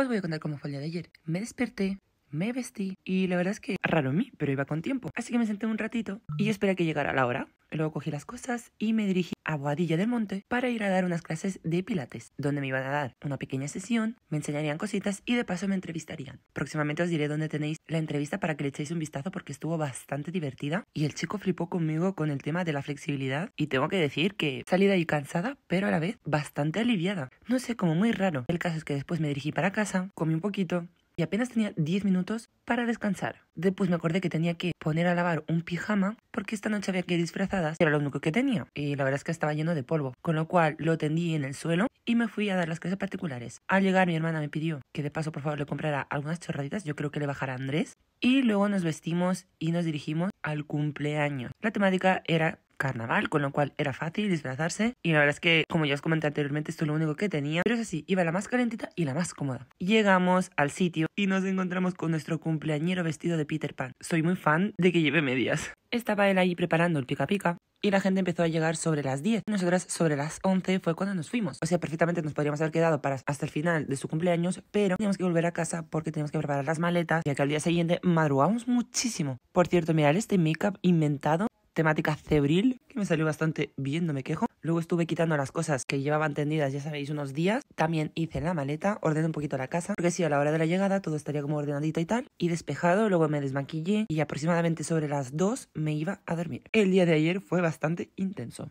Os pues voy a contar cómo fue el día de ayer. Me desperté, me vestí y la verdad es que raro en mí, pero iba con tiempo. Así que me senté un ratito y esperé a que llegara la hora. Luego cogí las cosas y me dirigí a Boadilla del Monte para ir a dar unas clases de pilates, donde me iban a dar una pequeña sesión, me enseñarían cositas y de paso me entrevistarían. Próximamente os diré dónde tenéis la entrevista para que le echéis un vistazo porque estuvo bastante divertida y el chico flipó conmigo con el tema de la flexibilidad y tengo que decir que salí de ahí cansada, pero a la vez bastante aliviada. No sé, como muy raro. El caso es que después me dirigí para casa, comí un poquito, y apenas tenía 10 minutos para descansar. Después me acordé que tenía que poner a lavar un pijama porque esta noche había que ir disfrazadas. era lo único que tenía, y la verdad es que estaba lleno de polvo, con lo cual lo tendí en el suelo y me fui a dar las clases particulares. Al llegar mi hermana me pidió que de paso por favor le comprara algunas chorraditas, yo creo que le bajara a Andrés, y luego nos vestimos y nos dirigimos al cumpleaños. La temática era carnaval, con lo cual era fácil disfrazarse. Y la verdad es que, como ya os comenté anteriormente, esto es lo único que tenía. Pero es así, iba la más calentita y la más cómoda. Llegamos al sitio y nos encontramos con nuestro cumpleañero vestido de Peter Pan. Soy muy fan de que lleve medias. Estaba él ahí preparando el pica pica y la gente empezó a llegar sobre las 10. Nosotras sobre las 11 fue cuando nos fuimos. O sea, perfectamente nos podríamos haber quedado para hasta el final de su cumpleaños, pero teníamos que volver a casa porque teníamos que preparar las maletas, y que al día siguiente madrugamos muchísimo. Por cierto, mirad este make-up inventado temática cebril, que me salió bastante bien, no me quejo. Luego estuve quitando las cosas que llevaban tendidas, ya sabéis, unos días. También hice la maleta, ordené un poquito la casa, porque sí, a la hora de la llegada todo estaría como ordenadito y tal. Y despejado, luego me desmaquillé y aproximadamente sobre las 2 me iba a dormir. El día de ayer fue bastante intenso.